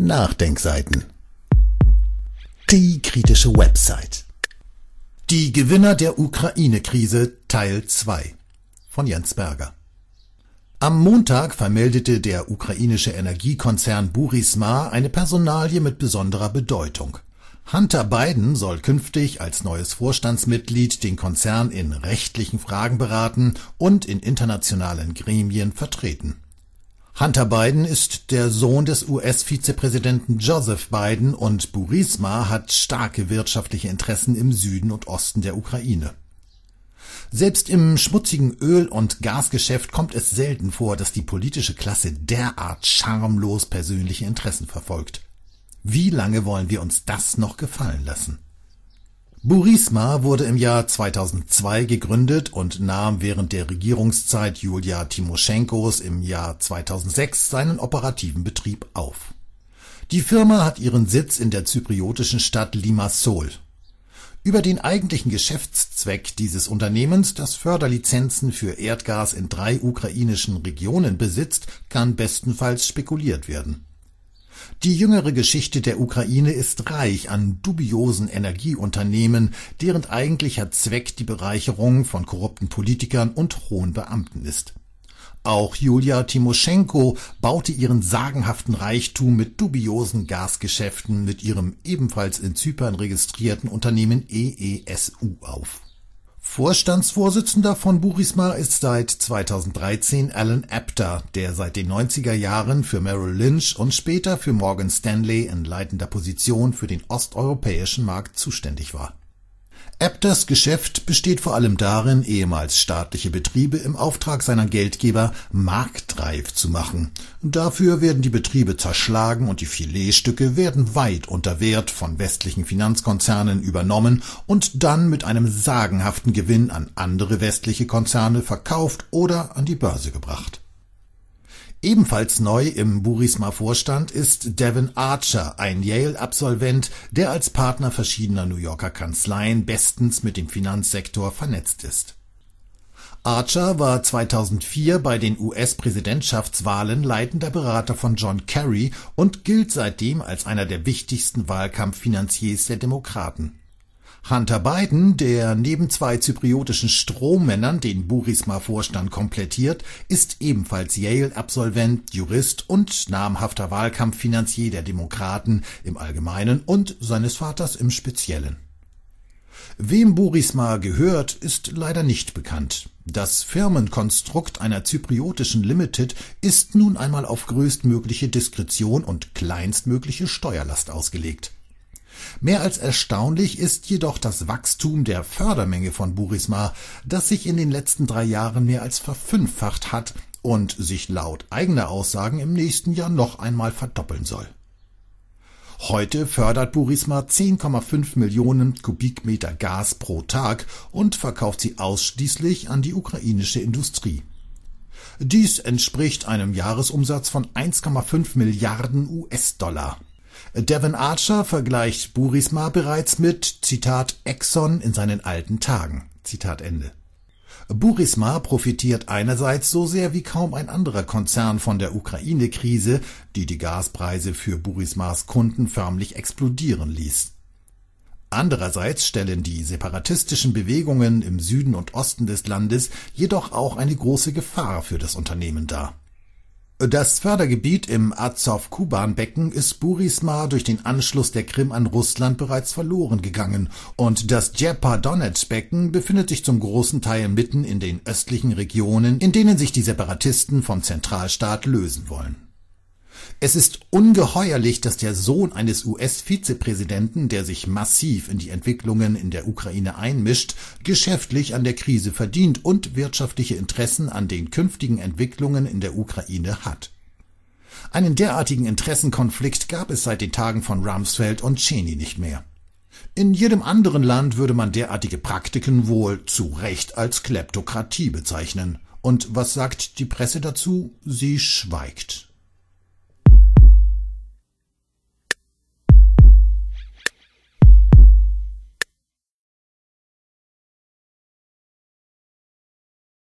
Nachdenkseiten. Die kritische Website. Die Gewinner der Ukraine-Krise Teil 2 von Jens Berger. Am Montag vermeldete der ukrainische Energiekonzern Burisma eine Personalie mit besonderer Bedeutung. Hunter Biden soll künftig als neues Vorstandsmitglied den Konzern in rechtlichen Fragen beraten und in internationalen Gremien vertreten. Hunter Biden ist der Sohn des US-Vizepräsidenten Joseph Biden und Burisma hat starke wirtschaftliche Interessen im Süden und Osten der Ukraine. Selbst im schmutzigen Öl- und Gasgeschäft kommt es selten vor, dass die politische Klasse derart schamlos persönliche Interessen verfolgt. Wie lange wollen wir uns das noch gefallen lassen? Burisma wurde im Jahr 2002 gegründet und nahm während der Regierungszeit Julia Timoschenkos im Jahr 2006 seinen operativen Betrieb auf. Die Firma hat ihren Sitz in der zypriotischen Stadt Limassol. Über den eigentlichen Geschäftszweck dieses Unternehmens, das Förderlizenzen für Erdgas in drei ukrainischen Regionen besitzt, kann bestenfalls spekuliert werden die jüngere Geschichte der Ukraine ist reich an dubiosen Energieunternehmen, deren eigentlicher Zweck die Bereicherung von korrupten Politikern und hohen Beamten ist. Auch Julia Timoschenko baute ihren sagenhaften Reichtum mit dubiosen Gasgeschäften mit ihrem ebenfalls in Zypern registrierten Unternehmen EESU auf Vorstandsvorsitzender von Burisma ist seit 2013 Alan Apter, der seit den 90er Jahren für Merrill Lynch und später für Morgan Stanley in leitender Position für den osteuropäischen Markt zuständig war Apters Geschäft besteht vor allem darin, ehemals staatliche Betriebe im Auftrag seiner Geldgeber marktreif zu machen. Dafür werden die Betriebe zerschlagen und die Filetstücke werden weit unter Wert von westlichen Finanzkonzernen übernommen und dann mit einem sagenhaften Gewinn an andere westliche Konzerne verkauft oder an die Börse gebracht. Ebenfalls neu im Burisma-Vorstand ist Devin Archer, ein Yale-Absolvent, der als Partner verschiedener New Yorker Kanzleien bestens mit dem Finanzsektor vernetzt ist. Archer war 2004 bei den US-Präsidentschaftswahlen leitender Berater von John Kerry und gilt seitdem als einer der wichtigsten Wahlkampffinanziers der Demokraten Hunter Biden, der neben zwei zypriotischen Strohmännern den Burisma-Vorstand komplettiert, ist ebenfalls Yale-Absolvent, Jurist und namhafter Wahlkampffinanzier der Demokraten im Allgemeinen und seines Vaters im Speziellen. Wem Burisma gehört, ist leider nicht bekannt. Das Firmenkonstrukt einer zypriotischen Limited ist nun einmal auf größtmögliche Diskretion und kleinstmögliche Steuerlast ausgelegt. Mehr als erstaunlich ist jedoch das Wachstum der Fördermenge von Burisma, das sich in den letzten drei Jahren mehr als verfünffacht hat und sich laut eigener Aussagen im nächsten Jahr noch einmal verdoppeln soll. Heute fördert Burisma 10,5 Millionen Kubikmeter Gas pro Tag und verkauft sie ausschließlich an die ukrainische Industrie. Dies entspricht einem Jahresumsatz von 1,5 Milliarden US-Dollar. Devon Archer vergleicht Burisma bereits mit, Zitat, Exxon in seinen alten Tagen. Zitat Ende. Burisma profitiert einerseits so sehr wie kaum ein anderer Konzern von der Ukraine-Krise, die die Gaspreise für Burismas Kunden förmlich explodieren ließ. Andererseits stellen die separatistischen Bewegungen im Süden und Osten des Landes jedoch auch eine große Gefahr für das Unternehmen dar das Fördergebiet im azov kuban becken ist Burisma durch den Anschluss der Krim an Russland bereits verloren gegangen und das Djepadonetsch-Becken befindet sich zum großen Teil mitten in den östlichen Regionen, in denen sich die Separatisten vom Zentralstaat lösen wollen es ist ungeheuerlich, dass der Sohn eines US-Vizepräsidenten, der sich massiv in die Entwicklungen in der Ukraine einmischt, geschäftlich an der Krise verdient und wirtschaftliche Interessen an den künftigen Entwicklungen in der Ukraine hat. Einen derartigen Interessenkonflikt gab es seit den Tagen von Rumsfeld und Cheney nicht mehr. In jedem anderen Land würde man derartige Praktiken wohl zu Recht als Kleptokratie bezeichnen. Und was sagt die Presse dazu? Sie schweigt.